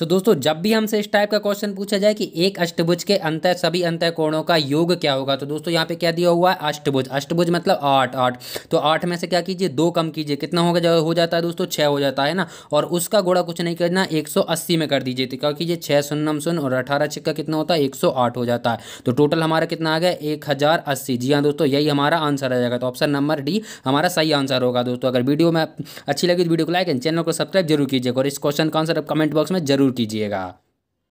सो दोस्तों जब भी हमसे इस टाइप का क्वेश्चन पूछा जाए कि एक अष्टभुज के अंतर सभी अंतर कोणों का योग क्या होगा तो दोस्तों यहाँ पे क्या दिया हुआ है अष्टभुज अष्टभुज मतलब आठ आठ तो आठ में से क्या कीजिए दो कम कीजिए कितना होगा जो हो जाता है दोस्तों छः हो जाता है ना और उसका गोड़ा कुछ नहीं करना एक सौ अस्सी में कर दीजिए तो क्या कीजिए छः नम शून्य और अठारह छिक्का कितना होता है एक सौ आठ हो जाता है तो टोटल हमारा कितना आ गया एक हज़ार अस्सी जी हाँ दोस्तों यही हमारा आंसर आ जाएगा तो ऑप्शन नंबर डी हमारा सही आंसर होगा दोस्तों अगर वीडियो में अच्छी लगी तो वीडियो को लाइक एंड चैनल को सब्सक्राइब जरूर कीजिएगा और इस क्वेश्चन का आंसर आप कमेंट बॉक्स में जरूर कीजिएगा